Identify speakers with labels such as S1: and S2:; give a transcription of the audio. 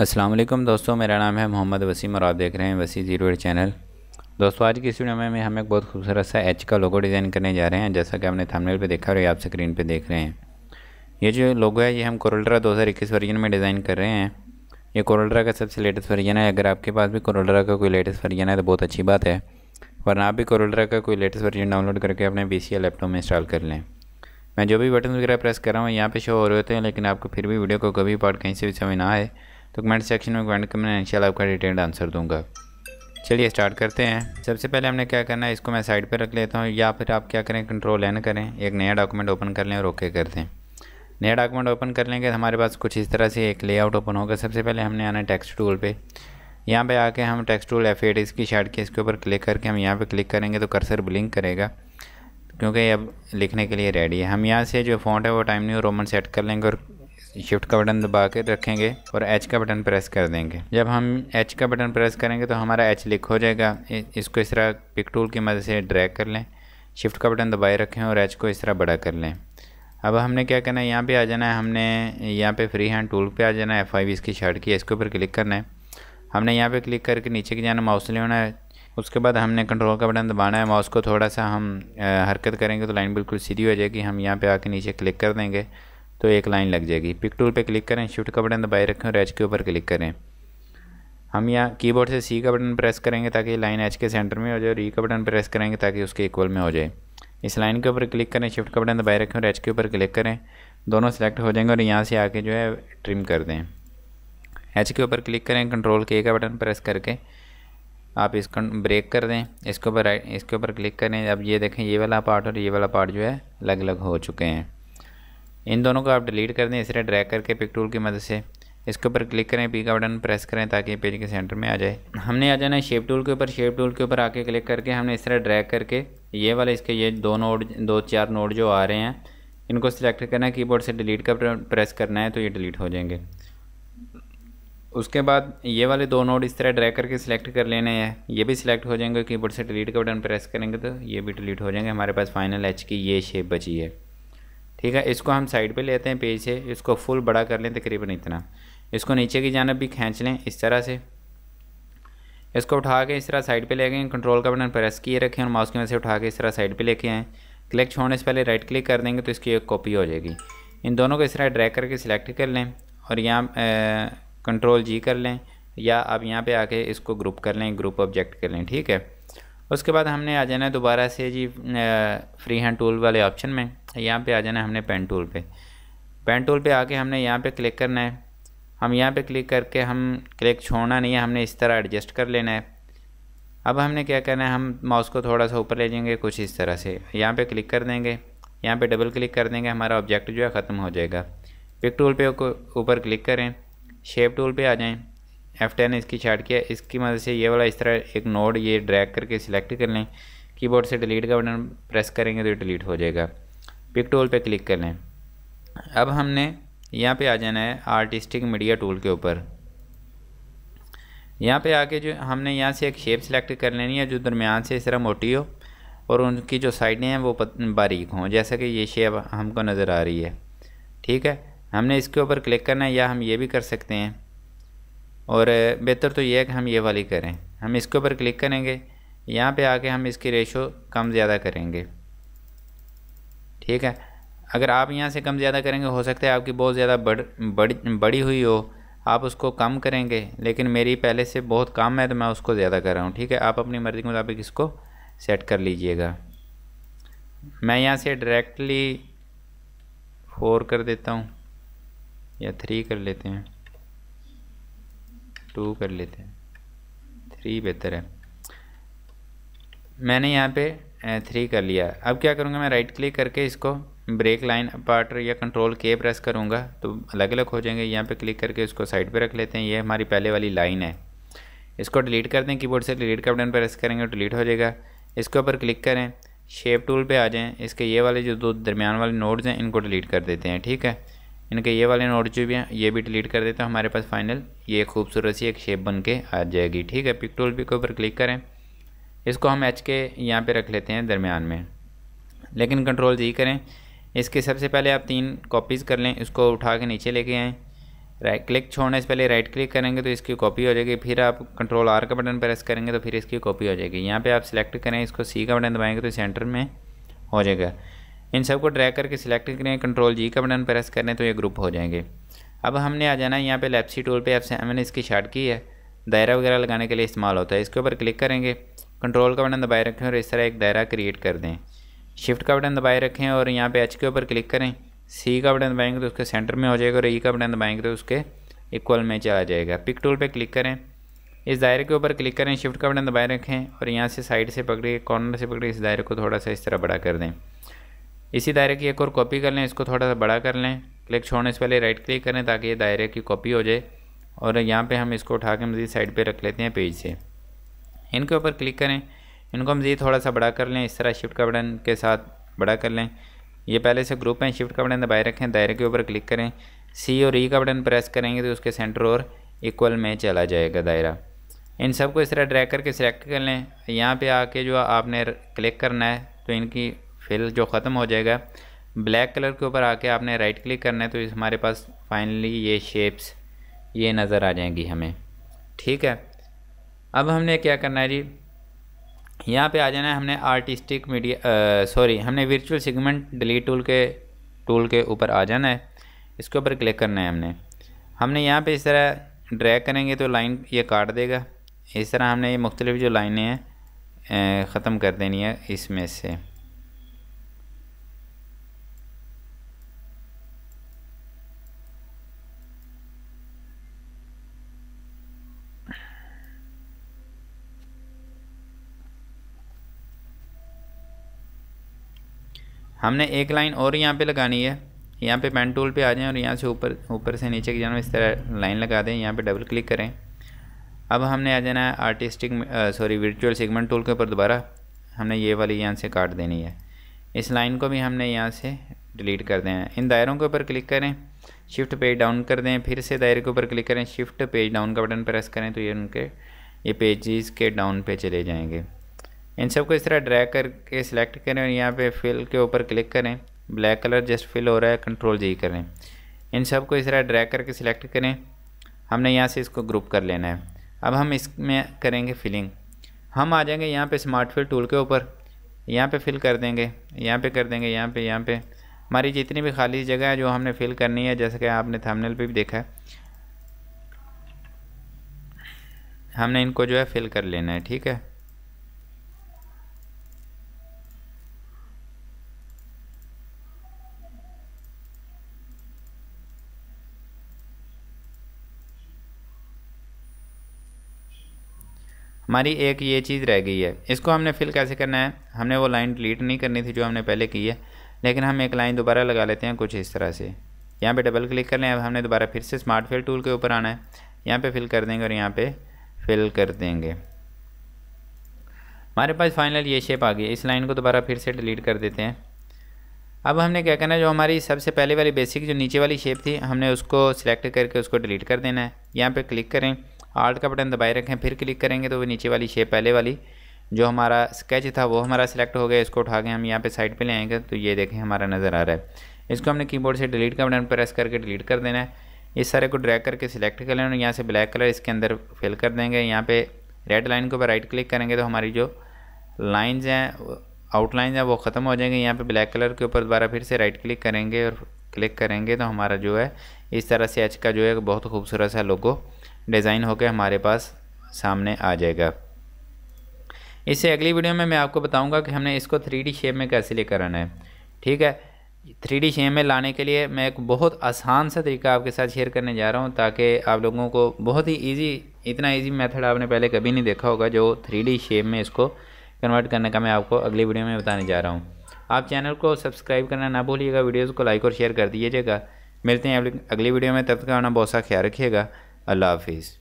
S1: असलम दोस्तों मेरा नाम है मोहम्मद वसीम और आप देख रहे हैं वसी जीरो एट चैनल दोस्तों आज की इस वीडियो में हम एक बहुत खूबसूरत सा एच का लोगो डिज़ाइन करने जा रहे हैं जैसा कि आपने थंबनेल पे देखा और ये आप स्क्रीन पे देख रहे हैं ये जो लोगो है ये हम कोरोल्ड्रा इक्कीस वर्जन में डिज़ाइन कर रहे हैं ये कोरोल्ड्रा का सबसे लेटेस्ट वर्जन है अगर आपके पास भी कोरोल्ड्रा का कोई लेटेस्ट वर्जन है तो बहुत अच्छी बात है वरना आप भी कोरोल्ड्रा का कोई लेटेस्ट वर्जन डाउनलोड करके अपने बी पी लैपटॉप में इंस्टॉल कर लें मैं जो भी बटन वगैरह प्रेस कर रहा हूँ यहाँ पर शो हो रहे होते हैं लेकिन आपको फिर भी वीडियो को कभी पार्ट कहीं से भी समझ ना आए तो कमेंट सेक्शन में कमेंट करना शाला आपका डिटेल्ड आंसर दूंगा चलिए स्टार्ट करते हैं सबसे पहले हमने क्या करना है इसको मैं साइड पर रख लेता हूँ या फिर आप क्या करें कंट्रोल एन करें एक नया डॉक्यूमेंट ओपन कर लें और ओके कर दें नया डॉक्यूमेंट ओपन कर लेंगे तो हमारे पास कुछ इस तरह से एक लेआउट ओपन होगा सबसे पहले हमने आना है टेक्स्ट टूल पे यहाँ पे आके हम टेक्स्ट टूल एफ एड इसकी शार्ट के इसके ऊपर क्लिक करके हम यहाँ पे क्लिक करेंगे तो कर्सर ब्लिंक करेगा क्योंकि अब लिखने के लिए रेडी है हम यहाँ से जो फॉन्ट है वो टाइम न्यू रोमन सेट कर लेंगे और शिफ्ट का बटन दबा के रखेंगे और एच का बटन प्रेस कर देंगे जब हम एच का बटन प्रेस करेंगे तो हमारा एच लिक हो जाएगा इसको इस तरह पिक टूल की मदद से ड्रैग कर लें शिफ्ट का बटन दबाए रखें और एच को इस तरह बड़ा कर लें अब हमने क्या करना है यहाँ पे आ जाना है हमने यहाँ पे फ्री हैंड टूल पे आ जाना है एफ आई इसकी शर्ट की इसके ऊपर क्लिक करना है हमने यहाँ पे क्लिक करके नीचे की जाना माउस ले होना है उसके बाद हमने कंट्रोल का बटन दबाना है माउस को थोड़ा सा हम हरकत करेंगे तो लाइन बिल्कुल सीधी हो जाएगी हम यहाँ पे आके नीचे क्लिक कर देंगे तो एक लाइन लग जाएगी पिक टूल पे क्लिक करें शिफ्ट का बटन दबाए रखें और एच के ऊपर क्लिक करें हम यहाँ कीबोर्ड से सी का बटन प्रेस करेंगे ताकि लाइन एच के सेंटर में हो जाए और ई e का बटन प्रेस करेंगे ताकि उसके इक्वल में हो जाए इस लाइन के ऊपर क्लिक करें शिफ्ट का बटन दबाए रखें और एच के ऊपर क्लिक करें दोनों सेलेक्ट हो जाएंगे और यहाँ से आके जो है ट्रिम कर दें एच के ऊपर क्लिक करें कंट्रोल के का बटन प्रेस करके आप इसको ब्रेक कर दें इसके ऊपर इसके ऊपर क्लिक करें अब ये देखें ये वाला पार्ट और ये वाला पार्ट जो है अलग अलग हो चुके हैं इन दोनों को आप डिलीट कर दें इस तरह ड्रैग करके पिक टूल की मदद से इसके ऊपर क्लिक करें पी का बटन प्रेस करें ताकि पेज के सेंटर में आ जाए हमने आ जाना है शेप टूल के ऊपर शेप टूल के ऊपर आके क्लिक करके हमने इस तरह ड्रैग करके ये वाले इसके ये दो नोट दो चार नोट जो आ रहे हैं इनको सिलेक्ट करना है कीबोर्ड से डिलीट का प्रेस करना है तो ये डिलीट हो जाएंगे उसके बाद ये वाले दो नोट इस तरह ड्रैग करके सिलेक्ट कर लेने हैं ये भी सिलेक्ट हो जाएंगे कीबोर्ड से डिलीट का बटन प्रेस करेंगे तो ये भी डिलीट हो जाएंगे हमारे पास फाइनल एच की ये शेप बची है ठीक है इसको हम साइड पे लेते हैं पेज से इसको फुल बड़ा कर लें तकरीबन इतना इसको नीचे की जानब भी खींच लें इस तरह से इसको उठा के इस तरह साइड पे ले गए कंट्रोल का बटन प्रेस किए रखें और माउस की मदद से उठा के इस तरह साइड पे लेके आएँ क्लिक छोड़ने से पहले राइट क्लिक कर देंगे तो इसकी एक कॉपी हो जाएगी इन दोनों को इस तरह ड्रैग करके सिलेक्ट कर लें और यहाँ कंट्रोल जी कर लें या आप यहाँ पर आके इसको ग्रुप कर लें ग्रुप ऑब्जेक्ट कर लें ठीक है उसके बाद हमने आ जाना है दोबारा से जी फ्री हैंड टूल वाले ऑप्शन में यहाँ पे आ जाना है हमने पेन टूल पे पेन टूल पे आके हमने यहाँ पे क्लिक करना है हम यहाँ पे क्लिक करके हम क्लिक छोड़ना नहीं है हमने इस तरह एडजस्ट कर लेना है अब हमने क्या करना है हम माउस को थोड़ा सा ऊपर ले जाएंगे कुछ इस तरह से यहाँ पर क्लिक कर देंगे यहाँ पर डबल क्लिक कर देंगे हमारा ऑब्जेक्ट जो है ख़त्म हो जाएगा पिक टूल पर ऊपर क्लिक करें शेप टूल पर आ जाएँ एफ टेन इसकी शार्ट किया इसकी मदद से ये वाला इस तरह एक नोड ये ड्रैग करके सिलेक्ट कर लें कीबोर्ड से डिलीट का बटन प्रेस करेंगे तो ये डिलीट हो जाएगा पिक टूल पर क्लिक कर लें अब हमने यहाँ पे आ जाना है आर्टिस्टिक मीडिया टूल के ऊपर यहाँ पे आके जो हमने यहाँ से एक शेप सिलेक्ट कर लेनी है जो दरमियान से इस तरह मोटी हो और उनकी जो साइडें हैं वो बारीक हों जैसा कि ये शेप हमको नज़र आ रही है ठीक है हमने इसके ऊपर क्लिक करना है या हम ये भी कर सकते हैं और बेहतर तो ये है कि हम ये वाली करें हम इसके ऊपर क्लिक करेंगे यहाँ पे आके हम इसकी रेशो कम ज़्यादा करेंगे ठीक है अगर आप यहाँ से कम ज़्यादा करेंगे हो सकता है आपकी बहुत ज़्यादा बढ़ बड़ी बड़ी हुई हो आप उसको कम करेंगे लेकिन मेरी पहले से बहुत कम है तो मैं उसको ज़्यादा कर रहा हूँ ठीक है आप अपनी मर्ज़ी के मुताबिक इसको सेट कर लीजिएगा मैं यहाँ से डायरेक्टली फोर कर देता हूँ या थ्री कर लेते हैं टू कर लेते हैं थ्री बेहतर है मैंने यहाँ पे थ्री कर लिया अब क्या करूँगा मैं राइट क्लिक करके इसको ब्रेक लाइन पार्टर या कंट्रोल के प्रेस करूँगा तो अलग अलग हो जाएंगे यहाँ पे क्लिक करके इसको साइड पे रख लेते हैं ये हमारी पहले वाली लाइन है इसको डिलीट कर दें कीबोर्ड से डिलीट का बटन प्रेस करेंगे डिलीट हो जाएगा इसके ऊपर क्लिक करें शेप टूल पे आ जाएं इसके ये वाले जो दो दरमियान वाले नोड्स हैं इनको डिलीट कर देते हैं ठीक है इनके ये वाले नोट जो भी हैं ये भी डिलीट कर देते हैं हमारे पास फाइनल ये खूबसूरत सी एक शेप बन के आ जाएगी ठीक है पिक टूल के ऊपर क्लिक करें इसको हम एच के यहाँ पर रख लेते हैं दरमियान में लेकिन कंट्रोल जी करें इसके सबसे पहले आप तीन कॉपीज़ कर लें इसको उठा के नीचे लेके आएँ राइट क्लिक छोड़ने से पहले राइट क्लिक करेंगे तो इसकी कॉपी हो जाएगी फिर आप कंट्रोल आर का बटन प्रेस करेंगे तो फिर इसकी कॉपी हो जाएगी यहाँ पर आप सिलेक्ट करें इसको सी का बटन दबाएंगे तो सेंटर में हो जाएगा इन सबको ड्रैग करके सिलेक्ट करें कंट्रोल जी का बटन प्रेस करें तो ये ग्रुप हो जाएंगे अब हमने आ जाना है यहाँ पे लेप्सी टूल पे एफ मैंने इसकी शार्ट की है दायरा वगैरह लगाने के लिए इस्तेमाल होता है इसके ऊपर क्लिक करेंगे कंट्रोल का बटन दबाए रखें और इस तरह एक दायरा क्रिएट कर दें शिफ्ट का बटन दबाए रखें और यहाँ पे एच के ऊपर क्लिक करें सी का बटन दबाएंगे तो उसके सेंटर में हो जाएगा और ई e का बटन दबाएंगे तो उसके इक्वल में चला जाएगा पिक टूल पर क्लिक करें इस दायरे के ऊपर क्लिक करें शिफ्ट का बटन दबाए रखें और यहाँ से साइड से पकड़िए कॉर्नर से पकड़िए इस दायरे को थोड़ा सा इस तरह बड़ा कर दें इसी दायरे की एक और कॉपी कर लें इसको थोड़ा सा बड़ा कर लें क्लिक छोड़ने से पहले राइट क्लिक करें ताकि ये दायरे की कॉपी हो जाए और यहाँ पे हम इसको उठा के मज़ीद साइड पे रख लेते हैं पेज से इनके ऊपर क्लिक करें इनको मज़ीद थोड़ा सा बड़ा कर लें इस तरह शिफ्ट का बटन के साथ बड़ा कर लें ये पहले से ग्रुप हैं शिफ्ट का बटन दबाए रखें दायरे के ऊपर क्लिक करें सी और ई e का बटन प्रेस करेंगे तो उसके सेंटर और इक्वल में चला जाएगा दायरा इन सबको इस तरह ड्रैक करके सेलेक्ट कर लें यहाँ पर आके जो आपने क्लिक करना है तो इनकी फिल जो ख़त्म हो जाएगा ब्लैक कलर के ऊपर आके आपने राइट क्लिक करना है तो इस हमारे पास फाइनली ये शेप्स ये नज़र आ जाएंगी हमें ठीक है अब हमने क्या करना है जी यहाँ पे आ जाना है हमने आर्टिस्टिक मीडिया सॉरी हमने वर्चुअल सिगमेंट डिलीट टूल के टूल के ऊपर आ जाना है इसके ऊपर क्लिक करना है हमने हमने यहाँ पे इस तरह ड्रैग करेंगे तो लाइन ये काट देगा इस तरह हमने ये मुख्तलिफ जो लाइनें हैं ख़त्म कर देनी है इसमें से हमने एक लाइन और यहाँ पे लगानी है यहाँ पे पेन टूल पे आ जाएं और यहाँ से ऊपर ऊपर से नीचे की जाना इस तरह लाइन लगा दें यहाँ पे डबल क्लिक करें अब हमने आ जाना है artistic sorry virtual segment tool के ऊपर दोबारा हमने ये वाली यहाँ से काट देनी है इस लाइन को भी हमने यहाँ से डिलीट कर देना है इन दायरों के ऊपर क्लिक करें शिफ्ट पेज डाउन कर दें फिर से दायरे के ऊपर क्लिक करें शिफ्ट पेज डाउन का बटन प्रेस करें तो ये उनके ये पेजेस के डाउन पे चले जाएंगे इन सबको इस तरह ड्रैग करके सिलेक्ट करें और यहाँ पे फिल के ऊपर क्लिक करें ब्लैक कलर जस्ट फिल हो रहा है कंट्रोल जी करें इन सब को इस तरह ड्रैग करके सिलेक्ट करें हमने यहाँ से इसको ग्रुप कर लेना है अब हम इसमें करेंगे फिलिंग हम आ जाएंगे यहाँ पे स्मार्ट फिल टूल के ऊपर यहाँ पे फिल कर देंगे यहाँ पे कर देंगे यहाँ पे यहाँ पे हमारी जितनी भी खाली जगह है जो हमने फिल करनी है जैसे कि आपने थंबनेल पे भी देखा है हमने इनको जो है फिल कर लेना है ठीक है हमारी एक ये चीज़ रह गई है इसको हमने फिल कैसे करना है हमने वो लाइन डिलीट नहीं करनी थी जो हमने पहले की है लेकिन हम एक लाइन दोबारा लगा लेते हैं कुछ इस तरह से यहाँ पे डबल क्लिक कर लें अब हमने दोबारा फिर से स्मार्ट फिल टूल के ऊपर आना है यहाँ पे फिल कर देंगे और यहाँ पे फिल कर देंगे हमारे पास फाइनल ये शेप आ गई इस लाइन को दोबारा फिर से डिलीट कर देते हैं अब हमने क्या करना है जो हमारी सबसे पहले वाली बेसिक जो नीचे वाली शेप थी हमने उसको सिलेक्ट करके उसको डिलीट कर देना है यहाँ पर क्लिक करें आर्ट का बटन दबाए रखें फिर क्लिक करेंगे तो वो नीचे वाली शेप पहले वाली जो हमारा स्केच था वो हमारा सिलेक्ट हो गया इसको उठा के हम यहाँ पे साइड पे ले आएंगे तो ये देखें हमारा नज़र आ रहा है इसको हमने कीबोर्ड से डिलीट का बटन प्रेस करके डिलीट कर देना है इस सारे को ड्रैग करके सिलेक्ट कर लेना और यहाँ से ब्लैक कलर इसके अंदर फिल कर देंगे यहाँ पे रेड लाइन के ऊपर राइट क्लिक करेंगे तो हमारी जो लाइन्स हैं आउटलाइन हैं वो ख़त्म हो जाएंगे यहाँ पर ब्लैक कलर के ऊपर दोबारा फिर से राइट क्लिक करेंगे और क्लिक करेंगे तो हमारा जो है इस तरह से एच का जो है बहुत खूबसूरत सा लोगो डिज़ाइन होकर हमारे पास सामने आ जाएगा इससे अगली वीडियो में मैं आपको बताऊंगा कि हमने इसको थ्री डी शेप में कैसे लेकर आना है ठीक है थ्री डी शेप में लाने के लिए मैं एक बहुत आसान सा तरीका आपके साथ शेयर करने जा रहा हूँ ताकि आप लोगों को बहुत ही ईजी इतना ईजी मेथड आपने पहले कभी नहीं देखा होगा जो थ्री डी शेप में इसको कन्वर्ट करने का मैं आपको अगली वीडियो में बताने जा रहा हूँ आप चैनल को सब्सक्राइब करना ना भूलिएगा वीडियोज़ को लाइक और शेयर कर दीजिएगा मिलते हैं अगली वीडियो में तब तक अपना बहुत सा ख्याल रखिएगा अल्लाह हाफिज़